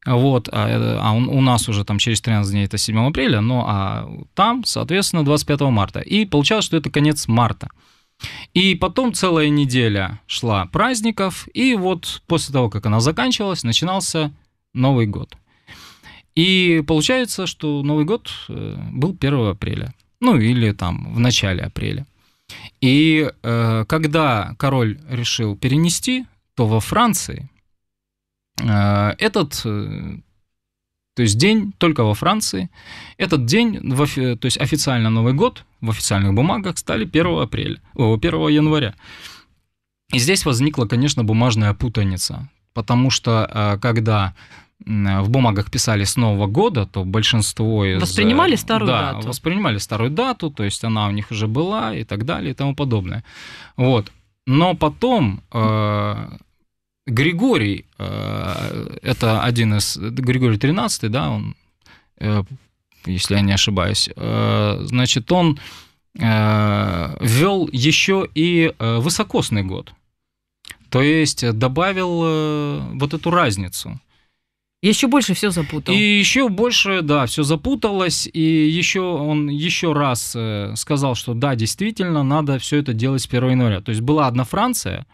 вот, а, а у, у нас уже там через 13 дней это 7 апреля, но ну, а там, соответственно, 25 марта. И получалось, что это конец марта. И потом целая неделя шла праздников, и вот после того, как она заканчивалась, начинался Новый год. И получается, что Новый год э, был 1 апреля, ну или там в начале апреля. И э, когда король решил перенести, то во Франции э, этот э, то есть день только во Франции. Этот день, то есть официально Новый год, в официальных бумагах стали 1 апреля, 1 января. И здесь возникла, конечно, бумажная путаница, потому что а, когда в бумагах писали с Нового года, то большинство из... Воспринимали э, старую да, дату. воспринимали старую дату, то есть она у них уже была и так далее и тому подобное. Вот. Но потом а, Григорий, э, это один из... Григорий XIII, да, он, э, если я не ошибаюсь, э, значит, он ввел еще и высокосный год. То есть добавил вот эту разницу. Еще больше все запутал. И еще больше, да, все запуталось. И еще он еще раз сказал, что да, действительно, надо все это делать с 1 января. То есть была одна Франция,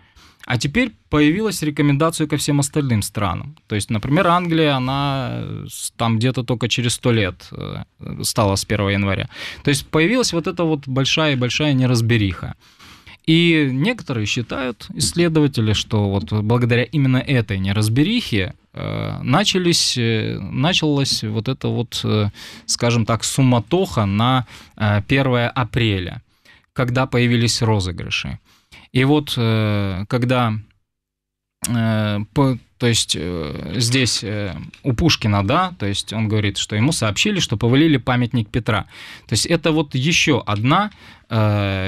а теперь появилась рекомендация ко всем остальным странам. То есть, например, Англия, она э, там где-то только через 100 лет э, стала с 1 января. То есть появилась вот эта вот большая-большая неразбериха. И некоторые считают, исследователи, что вот благодаря именно этой неразберихе э, начались, началась вот эта вот, скажем так, суматоха на 1 апреля, когда появились розыгрыши. И вот э, когда э, то есть э, здесь у Пушкина, да, то есть он говорит, что ему сообщили, что повалили памятник Петра. То есть это вот еще одна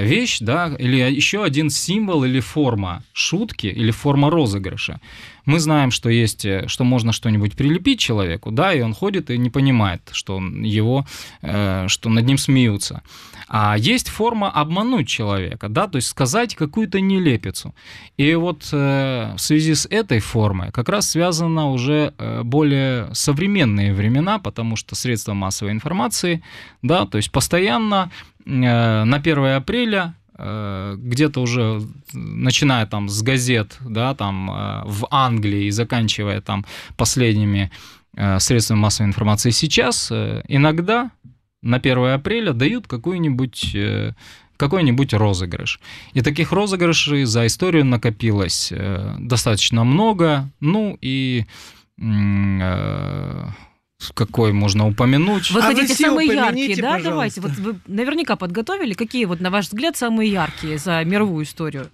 вещь, да, или еще один символ или форма шутки или форма розыгрыша. Мы знаем, что есть, что можно что-нибудь прилепить человеку, да, и он ходит и не понимает, что он его, что над ним смеются. А есть форма обмануть человека, да, то есть сказать какую-то нелепицу. И вот э, в связи с этой формой как раз связано уже э, более современные времена, потому что средства массовой информации, да, то есть постоянно э, на 1 апреля э, где-то уже начиная там с газет, да, там э, в Англии и заканчивая там последними э, средствами массовой информации сейчас, иногда на 1 апреля дают какой нибудь э, какой-нибудь розыгрыш. И таких розыгрышей за историю накопилось э, достаточно много. Ну и э, какой можно упомянуть. Вы а хотите вы самые яркие, да? Пожалуйста. Давайте. Вот вы наверняка подготовили. Какие, вот, на ваш взгляд, самые яркие за мировую историю?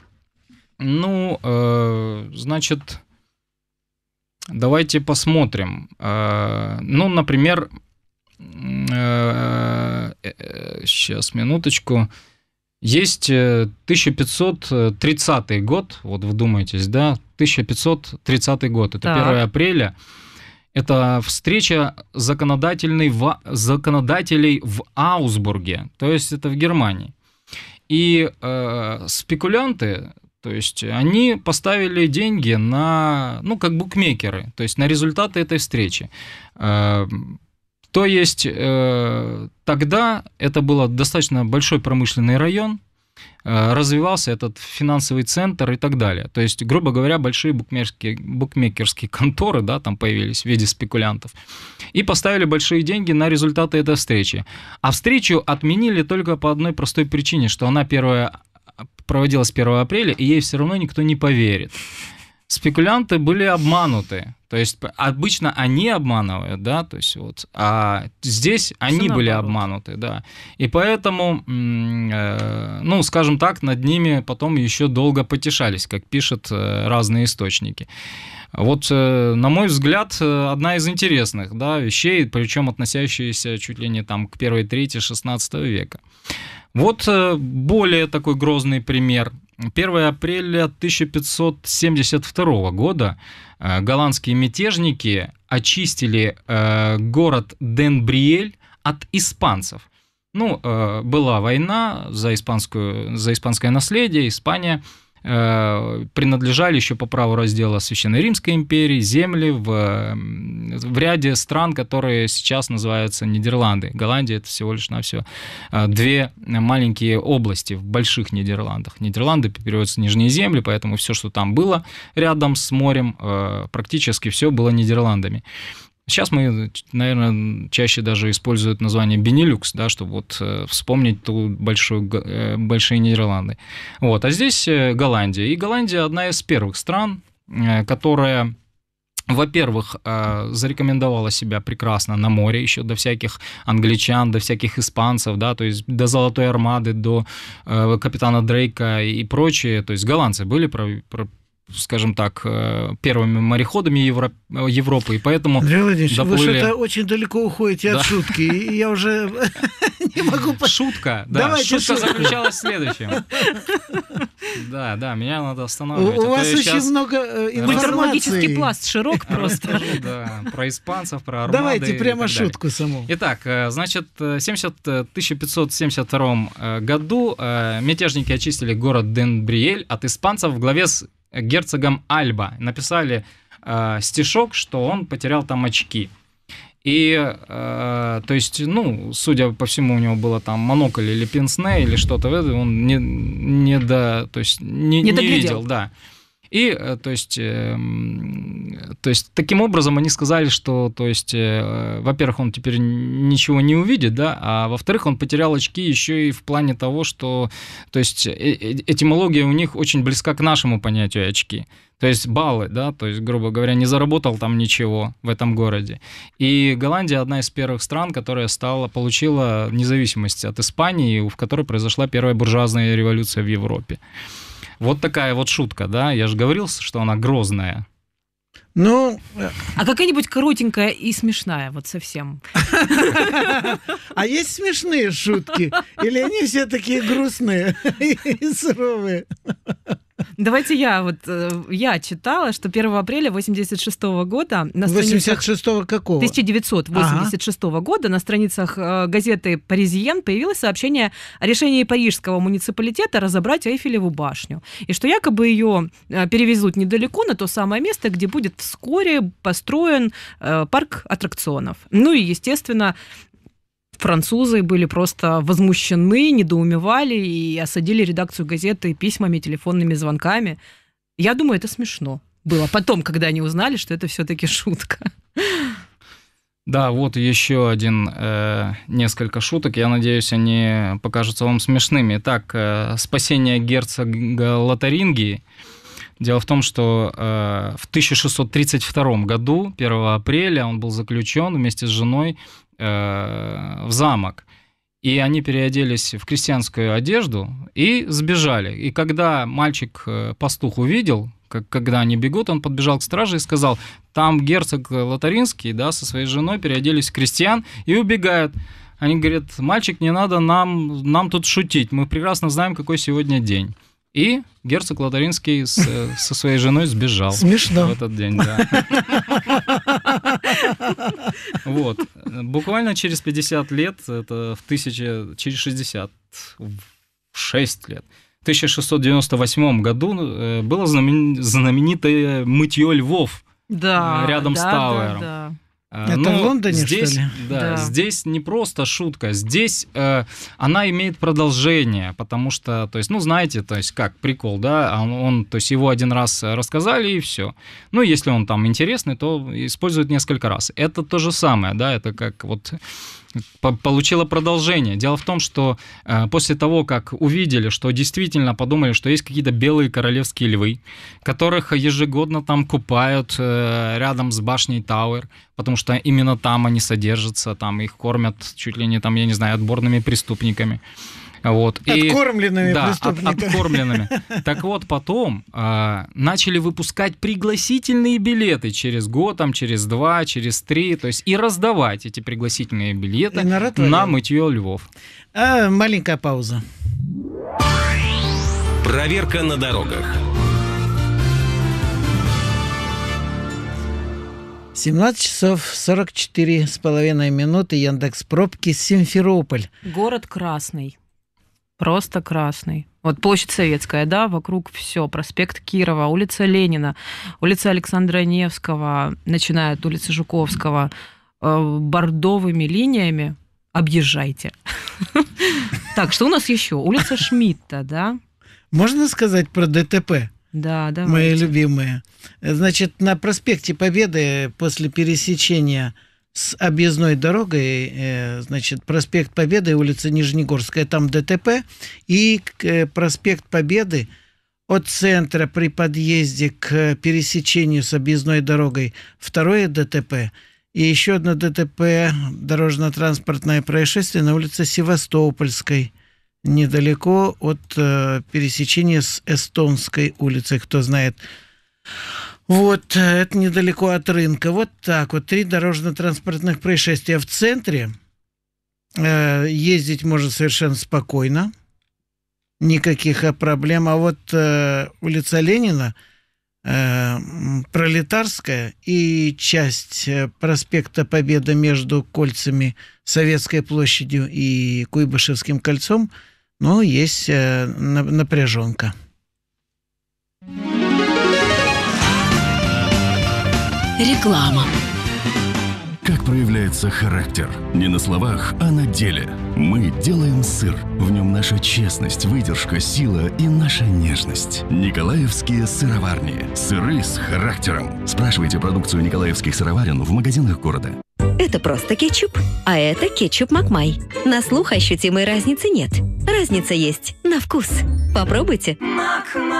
Ну, э, значит, давайте посмотрим. Э, ну, например, сейчас, э, э, э, минуточку, есть 1530 год, вот вдумайтесь, да, 1530 год, это так. 1 апреля. Это встреча законодательной в, законодателей в Аусбурге, то есть это в Германии. И э, спекулянты, то есть они поставили деньги на, ну, как букмекеры, то есть на результаты этой встречи. Э, то есть э, тогда это был достаточно большой промышленный район, э, развивался этот финансовый центр и так далее. То есть, грубо говоря, большие букмекерские, букмекерские конторы да, там появились в виде спекулянтов. И поставили большие деньги на результаты этой встречи. А встречу отменили только по одной простой причине, что она первая проводилась 1 апреля, и ей все равно никто не поверит. Спекулянты были обмануты. То есть обычно они обманывают, да, то есть вот, а здесь они были наоборот. обмануты, да. И поэтому, э, ну, скажем так, над ними потом еще долго потешались, как пишут э, разные источники. Вот, э, на мой взгляд, одна из интересных да, вещей, причем относящаяся чуть ли не там, к первой трети 16 века. Вот более такой грозный пример – 1 апреля 1572 года э, голландские мятежники очистили э, город Денбриель от испанцев. Ну, э, была война за, испанскую, за испанское наследие, Испания – Э, принадлежали еще по праву раздела Священной Римской империи земли в, в ряде стран, которые сейчас называются Нидерланды. Голландия это всего лишь на все э, две маленькие области в больших Нидерландах. Нидерланды переводятся нижние земли, поэтому все, что там было рядом с морем, э, практически все было Нидерландами. Сейчас мы, наверное, чаще даже используют название Бенилюкс, да, чтобы вот э, вспомнить ту большую, э, большие Нидерланды. Вот. А здесь э, Голландия. И Голландия одна из первых стран, которая во-первых, зарекомендовала себя прекрасно на море еще до всяких англичан, до всяких испанцев, да, то есть до Золотой Армады, до капитана Дрейка и прочее. То есть голландцы были скажем так, э, первыми мореходами Евро... Европы, и поэтому Андрей Владимирович, доплыли... вы что-то очень далеко уходите да. от шутки, и я уже не могу... Шутка, да. Давайте Шутка заключалась в следующем. Да, да, меня надо останавливать. У, а вас очень много э, информации. пласт широк просто. Да, про испанцев, про армады Давайте прямо шутку саму. Итак, э, значит, в 1572 году мятежники очистили город Денбриэль от испанцев в главе с герцогом Альба. Написали э, стишок, что он потерял там очки. И, э, то есть, ну, судя по всему, у него было там монокль или пенсне или что-то, он не, не до, то есть, не, не, не видел, да. И, э, то есть, эм, то есть, таким образом они сказали, что, то есть, э, во-первых, он теперь ничего не увидит, да, а во-вторых, он потерял очки еще и в плане того, что, то есть, э, этимология у них очень близка к нашему понятию очки. То есть баллы, да, то есть, грубо говоря, не заработал там ничего в этом городе. И Голландия одна из первых стран, которая стала, получила независимость от Испании, в которой произошла первая буржуазная революция в Европе. Вот такая вот шутка, да? Я же говорил, что она грозная. Ну... А какая-нибудь коротенькая и смешная вот совсем. А есть смешные шутки? Или они все такие грустные и суровые? Давайте я вот э, я читала, что 1 апреля 86 года на страницах 86 -го какого? 1986 ага. года на страницах э, газеты «Паризиен» появилось сообщение о решении парижского муниципалитета разобрать Эйфелеву башню. И что якобы ее э, перевезут недалеко, на то самое место, где будет вскоре построен парк аттракционов. Ну и, естественно, французы были просто возмущены, недоумевали и осадили редакцию газеты письмами, телефонными звонками. Я думаю, это смешно было потом, когда они узнали, что это все-таки шутка. Да, вот еще один э, несколько шуток. Я надеюсь, они покажутся вам смешными. Так, э, спасение герцога Лотарингии. Дело в том, что э, в 1632 году, 1 апреля, он был заключен вместе с женой Э, в замок. И они переоделись в крестьянскую одежду и сбежали. И когда мальчик-пастух э, увидел, как, когда они бегут, он подбежал к страже и сказал, там герцог Лотаринский да, со своей женой переоделись в крестьян и убегают. Они говорят, мальчик, не надо нам, нам тут шутить, мы прекрасно знаем, какой сегодня день. И герцог Лотаринский с, э, со своей женой сбежал. Смешно. В этот день, да. Вот. Буквально через 50 лет, это в 1000, через 66 лет, в 1698 году э, было знаменитое мытье львов да, рядом да, с Тауэром. Да, да. Это Но в Лондоне, здесь, что ли? Да, да, здесь не просто шутка, здесь э, она имеет продолжение, потому что, то есть, ну, знаете, то есть, как прикол, да, а он, он, то есть, его один раз рассказали и все. Ну, если он там интересный, то используют несколько раз. Это то же самое, да, это как вот получила продолжение. Дело в том, что э, после того, как увидели, что действительно подумали, что есть какие-то белые королевские львы, которых ежегодно там купают э, рядом с башней Тауэр, потому что именно там они содержатся, там их кормят чуть ли не там, я не знаю, отборными преступниками. Вот. И, откормленными да, От, откормленными. Так вот, потом э, начали выпускать пригласительные билеты через год, там, через два, через три, то есть и раздавать эти пригласительные билеты на мытье львов. А, маленькая пауза. Проверка на дорогах. 17 часов 44 с половиной минуты. Яндекс пробки Симферополь. Город Красный просто красный. Вот площадь Советская, да, вокруг все, проспект Кирова, улица Ленина, улица Александра Невского, начиная от улицы Жуковского, э, бордовыми линиями объезжайте. Так, что у нас еще? Улица Шмидта, да? Можно сказать про ДТП? Да, да. Мои любимые. Значит, на проспекте Победы после пересечения с объездной дорогой, э, значит, проспект Победы, улица Нижнегорская, там ДТП, и э, проспект Победы от центра при подъезде к пересечению с объездной дорогой второе ДТП, и еще одно ДТП, дорожно-транспортное происшествие на улице Севастопольской, недалеко от э, пересечения с Эстонской улицей, кто знает. Вот, э, это недалеко от рынка. Вот так вот. Три дорожно-транспортных происшествия в центре. Э, ездить можно совершенно спокойно. Никаких э, проблем. А вот улица Ленина, Пролетарская и часть проспекта Победа между кольцами Советской площадью и Куйбышевским кольцом, ну, есть напряженка. thank you Реклама. Как проявляется характер? Не на словах, а на деле. Мы делаем сыр. В нем наша честность, выдержка, сила и наша нежность. Николаевские сыроварни. Сыры с характером. Спрашивайте продукцию николаевских сыроварен в магазинах города. Это просто кетчуп, а это кетчуп Макмай. На слух ощутимой разницы нет. Разница есть на вкус. Попробуйте. Макмай.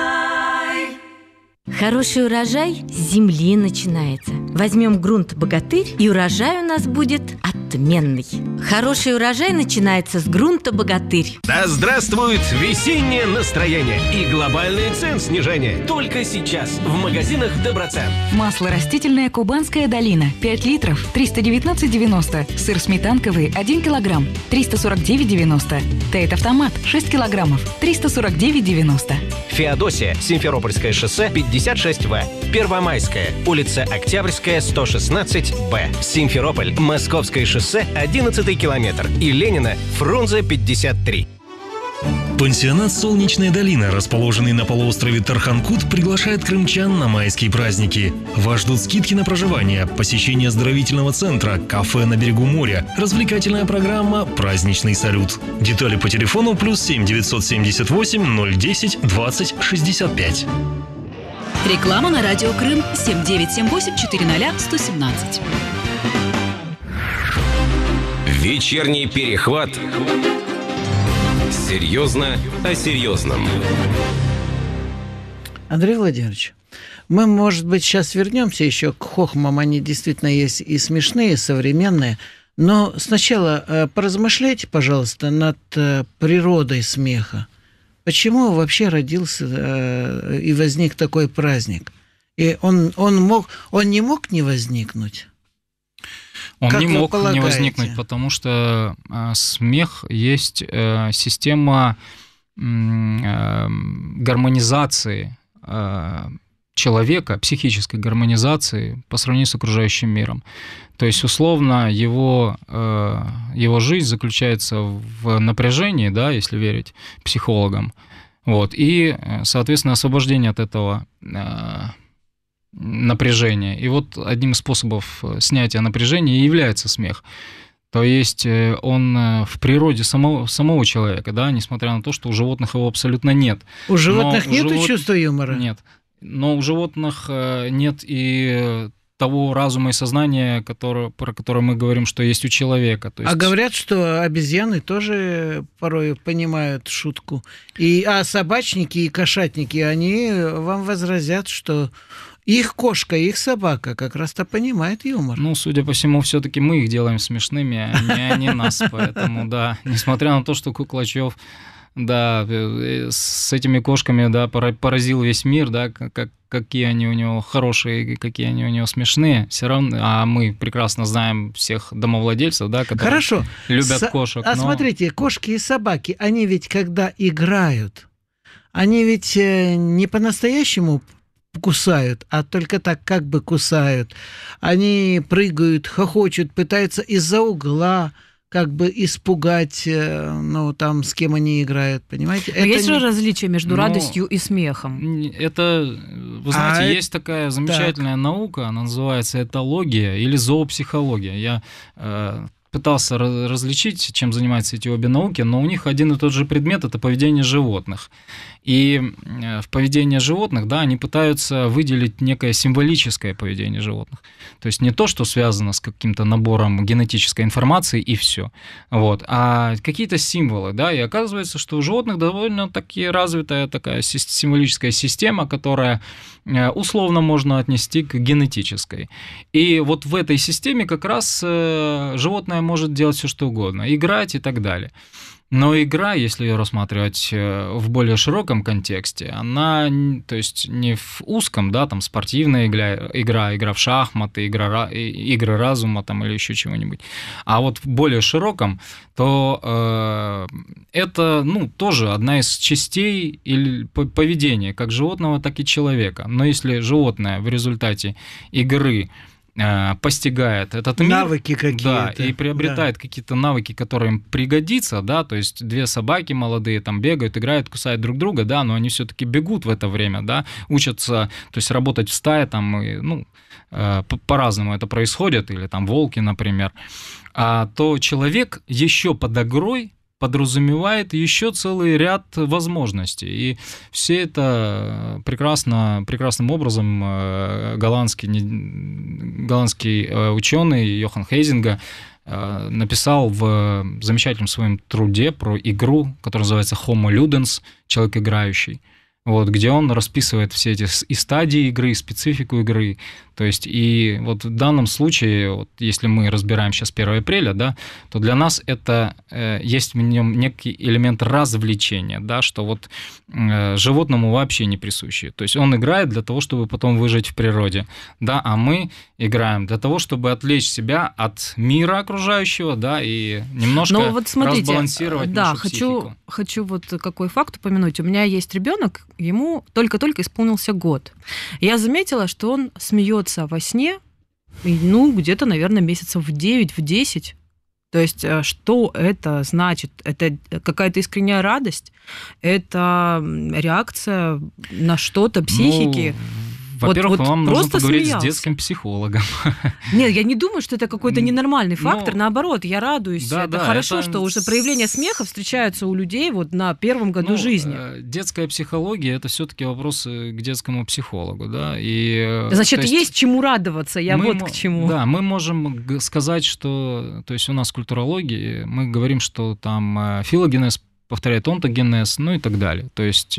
Хороший урожай с земли начинается. Возьмем грунт богатырь, и урожай у нас будет отменный. Хороший урожай начинается с грунта богатырь. Да здравствует весеннее настроение и глобальный цен снижения. Только сейчас в магазинах Доброцен. Масло растительное Кубанская долина 5 литров 319,90. Сыр сметанковый 1 килограмм 349,90. Тейт автомат 6 килограммов 349,90. Феодосия, Симферопольское шоссе 50 56 в Первомайская, улица Октябрьская, 116Б. Симферополь, Московское шоссе, 11 километр. И Ленина, Фрунзе, 53. Пансионат «Солнечная долина», расположенный на полуострове Тарханкут, приглашает крымчан на майские праздники. Вас ждут скидки на проживание, посещение оздоровительного центра, кафе на берегу моря, развлекательная программа, праздничный салют. Детали по телефону плюс 7 978 010 20 65. Реклама на радио Крым 7978 400 117. Вечерний перехват. Серьезно о серьезном. Андрей Владимирович, мы, может быть, сейчас вернемся еще к хохмам. Они действительно есть и смешные, и современные. Но сначала э, поразмышляйте, пожалуйста, над э, природой смеха. Почему вообще родился э, и возник такой праздник? И он, он, мог, он не мог не возникнуть? Он как не мог полагаете? не возникнуть, потому что э, смех есть э, система э, гармонизации э, человека, психической гармонизации по сравнению с окружающим миром. То есть, условно, его, э, его жизнь заключается в напряжении, да, если верить психологам, вот, и, э, соответственно, освобождение от этого э, напряжения. И вот одним из способов э, снятия напряжения является смех. То есть э, он в природе самого, самого человека, да, несмотря на то, что у животных его абсолютно нет. У животных нет живот... чувства юмора? Нет. Но у животных э, нет и того разума и сознания, который, про которое мы говорим, что есть у человека. То а есть... А говорят, что обезьяны тоже порой понимают шутку. И, а собачники и кошатники, они вам возразят, что их кошка, их собака как раз-то понимает юмор. Ну, судя по всему, все-таки мы их делаем смешными, а не они а нас. Поэтому, да, несмотря на то, что Куклачев да, э, э, с этими кошками, да, поразил весь мир, да, как, какие они у него хорошие, какие они у него смешные. Все равно, а мы прекрасно знаем всех домовладельцев, да, которые Хорошо. любят Со- кошек. А но... смотрите, кошки и собаки, они ведь когда играют, они ведь э, не по-настоящему кусают, а только так как бы кусают. Они прыгают, хохочут, пытаются из-за угла как бы испугать, э, ну, там, с кем они играют, понимаете? Но а это есть не... же различие между Но ну, радостью и смехом. Это, вы а знаете, а есть это... такая замечательная так. наука, она называется этология или зоопсихология. Я э, пытался различить, чем занимаются эти обе науки, но у них один и тот же предмет – это поведение животных. И в поведении животных, да, они пытаются выделить некое символическое поведение животных. То есть не то, что связано с каким-то набором генетической информации и все, вот, а какие-то символы, да, и оказывается, что у животных довольно-таки развитая такая символическая система, которая э, условно можно отнести к генетической. И вот в этой системе как раз э, животное может делать все что угодно, играть и так далее. Но игра, если ее рассматривать э, в более широком контексте, она, то есть не в узком, да, там спортивная игра, игра, игра в шахматы, игра, игры разума там или еще чего-нибудь, а вот в более широком, то э, это, ну, тоже одна из частей или поведения как животного, так и человека. Но если животное в результате игры э, Э, постигает этот мир. Навыки какие-то. Да, и приобретает да. какие-то навыки, которые им пригодятся, да, то есть две собаки молодые там бегают, играют, кусают друг друга, да, но они все-таки бегут в это время, да, учатся, то есть работать в стае там, и, ну, э, по-разному это происходит, или там волки, например. А то человек еще под игрой подразумевает еще целый ряд возможностей. И все это прекрасно, прекрасным образом э, голландский, голландский э, ученый Йохан Хейзинга э, написал в замечательном своем труде про игру, которая называется Homo Ludens, человек играющий вот, где он расписывает все эти и стадии игры, и специфику игры. То есть, и вот в данном случае, вот, если мы разбираем сейчас 1 апреля, да, то для нас это э, есть в нем некий элемент развлечения, да, что вот э, животному вообще не присуще. То есть он играет для того, чтобы потом выжить в природе, да, а мы играем для того, чтобы отвлечь себя от мира окружающего, да, и немножко Но ну, вот смотрите, разбалансировать э, да, нашу хочу, психику. хочу вот какой факт упомянуть. У меня есть ребенок, ему только-только исполнился год. Я заметила, что он смеется во сне, ну, где-то, наверное, месяцев в 9, в 10. То есть, э, что это значит? Это какая-то искренняя радость? Это реакция на что-то ну, психики? Ну во-первых, вот, вот вам нужно поговорить смеялся. с детским психологом. Нет, я не думаю, что это какой-то ненормальный ну, фактор. Но... Наоборот, я радуюсь. Да, это да, хорошо, это... что уже проявления смеха встречаются у людей вот на первом году ну, жизни. Э, детская психология это все-таки вопросы к детскому психологу, да. И, э, Значит, есть, есть чему радоваться. Я мы, вот к чему. Да, мы можем сказать, что то есть у нас в культурологии мы говорим, что там э, филогенез повторяет онтогенез, ну и так далее. То есть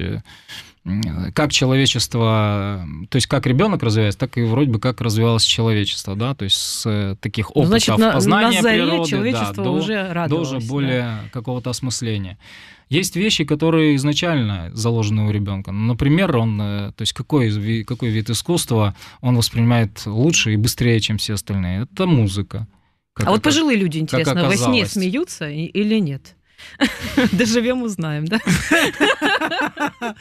как человечество, то есть как ребенок развивается, так и вроде бы как развивалось человечество, да, то есть с э, таких ну, опытов Значит, познания на заре природы человечество да, до, уже радовалось, до уже более да. какого-то осмысления. Есть вещи, которые изначально заложены у ребенка. Например, он, э, то есть какой, какой вид искусства он воспринимает лучше и быстрее, чем все остальные? Это музыка. А как а это, вот пожилые люди, интересно, во сне смеются или нет? Доживем, узнаем, да?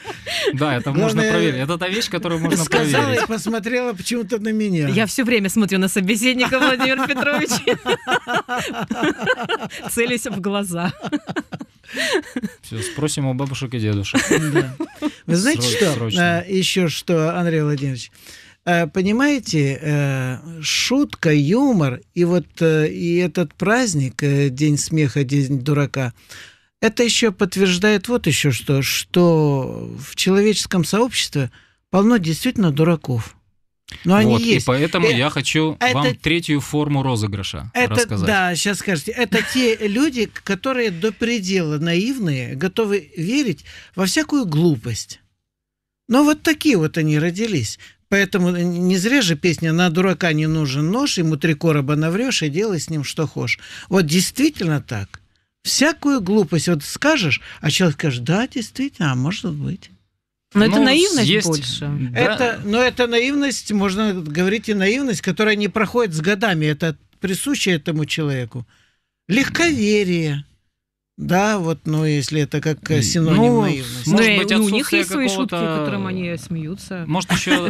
Да, это можно проверить. Это та вещь, которую можно проверить. посмотрела почему-то на меня. Я все время смотрю на собеседника Владимир Петрович. Целюсь в глаза. Все, спросим у бабушек и дедушек. Вы знаете что? А, Еще что, Андрей Владимирович, Э, понимаете, э, шутка, юмор и вот э, и этот праздник, День смеха, День дурака, это еще подтверждает вот еще что, что в человеческом сообществе полно действительно дураков. Но вот, они есть. И поэтому э, я хочу это, вам третью форму розыгрыша это, рассказать. Да, сейчас скажите, Это те люди, которые до предела наивные, готовы верить во всякую глупость. Но вот такие вот они родились. Поэтому не зря же песня «На дурака не нужен нож, ему три короба наврешь и делай с ним что хочешь». Вот действительно так. Всякую глупость вот скажешь, а человек скажет, да, действительно, а может быть. Но ну, это наивность есть, больше. Это, да. Но это наивность, можно говорить и наивность, которая не проходит с годами. Это присуще этому человеку. Легковерие. Да, вот, ну, если это как э, ну, синоним ну, наивности. Может да, быть, у них есть свои шутки, которым они смеются. Может, еще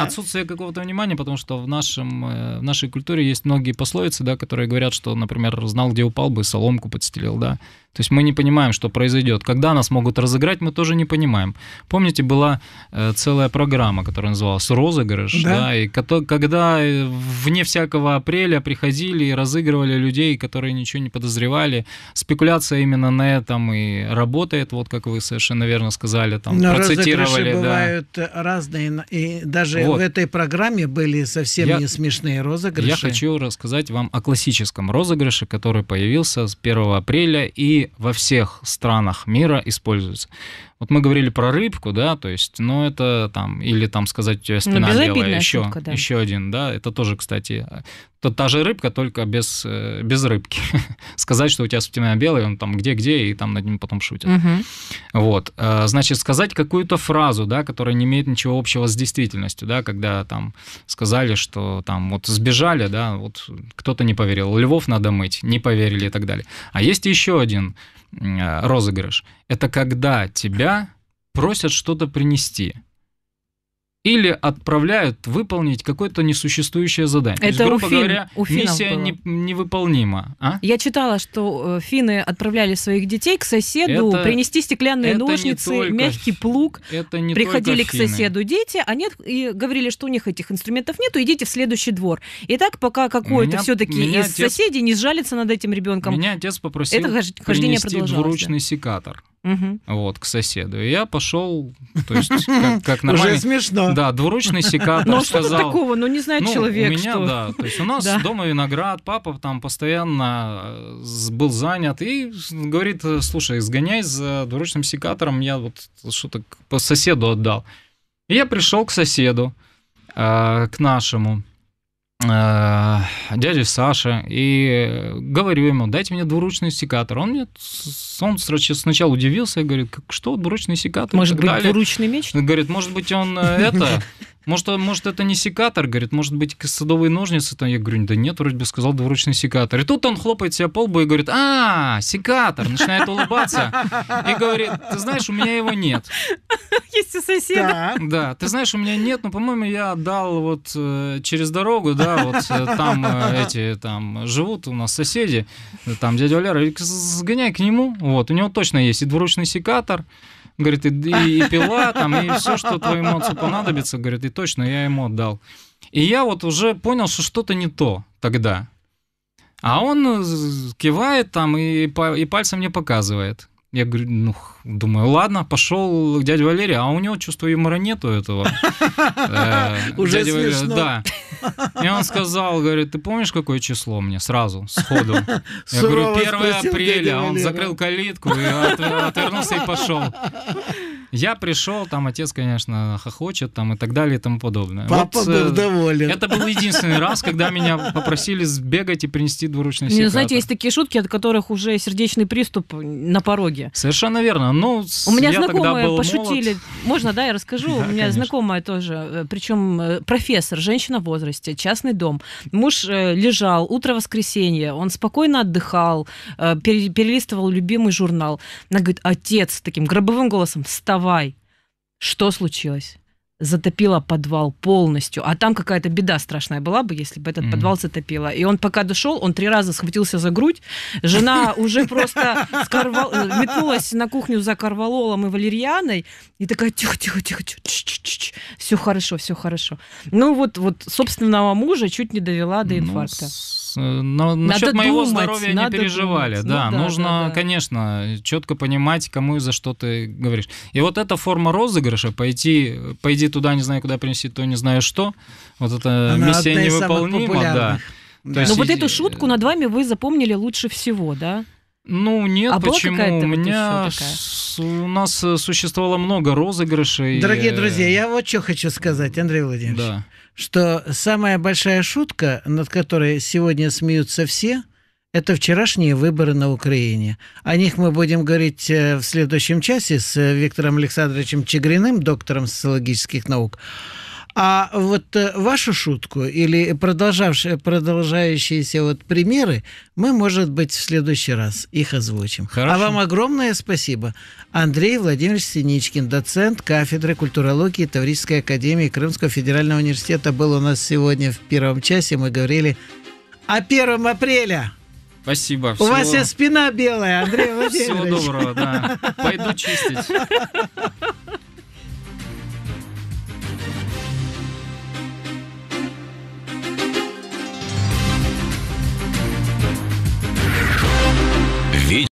отсутствие какого-то внимания, потому что в, нашем, э, в нашей культуре есть многие пословицы, да, которые говорят, что, например, знал, где упал бы, соломку подстелил, да. То есть мы не понимаем, что произойдет. Когда нас могут разыграть, мы тоже не понимаем. Помните, была э, целая программа, которая называлась «Розыгрыш», да, да и когда вне всякого апреля приходили и разыгрывали людей, которые ничего не подозревали, спекуляции кажется, именно на этом и работает, вот как вы совершенно верно сказали, там Но процитировали. Да. бывают разные, и даже вот. в этой программе были совсем я, не смешные розыгрыши. Я хочу рассказать вам о классическом розыгрыше, который появился с 1 апреля и во всех странах мира используется. Вот мы говорили про рыбку, да, то есть, ну это там, или там сказать, у тебя ну, спина ну, белая, еще, шутка, да. еще один, да, это тоже, кстати, то, та же рыбка, только без, э, без рыбки. сказать, что у тебя спина белая, он там где-где, и там над ним потом шутит. Угу. Вот, э, значит, сказать какую-то фразу, да, которая не имеет ничего общего с действительностью, да, когда там сказали, что там вот сбежали, да, вот кто-то не поверил, львов надо мыть, не поверили и так далее. А есть еще один Э, розыгрыш. Это когда тебя просят что-то принести или отправляют выполнить какое-то несуществующее задание. Это То есть, грубо у фин, говоря, у миссия не, невыполнима. А? Я читала, что э, финны отправляли своих детей к соседу это, принести стеклянные это ножницы, только, мягкий плуг. Это не Приходили к соседу дети, а нет, и говорили, что у них этих инструментов нету, идите в следующий двор. И так пока какое то все-таки из отец, соседей не сжалится над этим ребенком. Меня отец попросил это хождение принести двуручный да. секатор угу. вот, к соседу. И я пошел, то есть, как, как нормально. Уже смешно. Да, двуручный секатор Ну а что такого, ну не знает ну, человек, у меня, да, то есть у нас дома виноград, папа там постоянно э, был занят и говорит, э, слушай, сгоняй за двуручным секатором, я вот что-то по соседу отдал. И я пришел к соседу, э, к нашему, Э, дядя Саша и говорю ему, дайте мне двуручный секатор. Он мне, он сначала удивился и говорит, что двуручный секатор? Может быть, двуручный меч? Говорит, может быть, он э, это, может, он, может, это не секатор, говорит, может быть, садовые ножницы там. Я говорю, да нет, вроде бы сказал двуручный секатор. И тут он хлопает себя по лбу и говорит, а, секатор, начинает улыбаться. И говорит, ты знаешь, у меня его нет. Есть у соседа. Да, ты знаешь, у меня нет, но, по-моему, я отдал вот э, через дорогу, да, вот э, там э, эти, там живут у нас соседи, там дядя Валера, сгоняй к нему, вот, у него точно есть и двуручный секатор, Говорит, и, и, и пила, там, и все, что твоему отцу понадобится, говорит, и точно я ему отдал. И я вот уже понял, что что-то не то тогда. А он кивает там и, и пальцем мне показывает. Я говорю, ну, думаю, ладно, пошел к дяде Валерии, а у него чувства юмора нету этого. Э, уже смешно. Да. И он сказал, говорит, ты помнишь, какое число мне сразу, сходу? Я говорю, 1 апреля. Он закрыл калитку, отвернулся и пошел. Я пришел, там отец, конечно, хохочет, там и так далее и тому подобное. Папа вот, был э, доволен. Это был единственный раз, когда меня попросили сбегать и принести двуручный секатор. знаете, есть такие шутки, от которых уже сердечный приступ на пороге люди. Совершенно верно. Ну, у меня знакомые пошутили. Молод. Можно, да, я расскажу. Да, у меня конечно. знакомая тоже, э, причем э, профессор, женщина в возрасте, частный дом. Муж э, лежал, утро воскресенье, он спокойно отдыхал, перелистывал любимый журнал. Она говорит, отец таким гробовым голосом, вставай. Что случилось? затопила подвал полностью. А там какая-то беда страшная была бы, если бы этот mm-hmm. подвал затопила. И он пока дошел, он три раза схватился за грудь. Жена уже просто метнулась на кухню за корвалолом и валерьяной. И такая, тихо-тихо-тихо, все хорошо, все хорошо. Ну вот, вот собственного мужа чуть не довела до ну, инфаркта. Э, но насчет моего думать, здоровья не переживали. Думать. Да, ну, да, нужно, да, да. конечно, четко понимать, кому и за что ты говоришь. И вот эта форма розыгрыша, пойти, пойди туда, не знаю, куда принести, то не знаю что, вот эта Она миссия невыполнима, да. да. То есть, ну вот эту шутку над вами вы запомнили лучше всего, да? Ну нет, а почему? У меня с, у нас э, существовало много розыгрышей. Дорогие э, друзья, я вот что хочу сказать, Андрей Владимирович. Да что самая большая шутка, над которой сегодня смеются все, это вчерашние выборы на Украине. О них мы будем говорить э, в следующем часе с э, Виктором Александровичем Чегриным, доктором социологических наук. А вот э, вашу шутку или продолжающиеся вот примеры мы, может быть, в следующий раз их озвучим. А Хорошо. А вам огромное спасибо. Андрей Владимирович Синичкин, доцент кафедры культурологии Таврической академии Крымского федерального университета, был у нас сегодня в первом часе. Мы говорили о первом апреля. Спасибо. Всего... У вас вся спина белая, Андрей Владимирович. Всего доброго, да. Пойду чистить.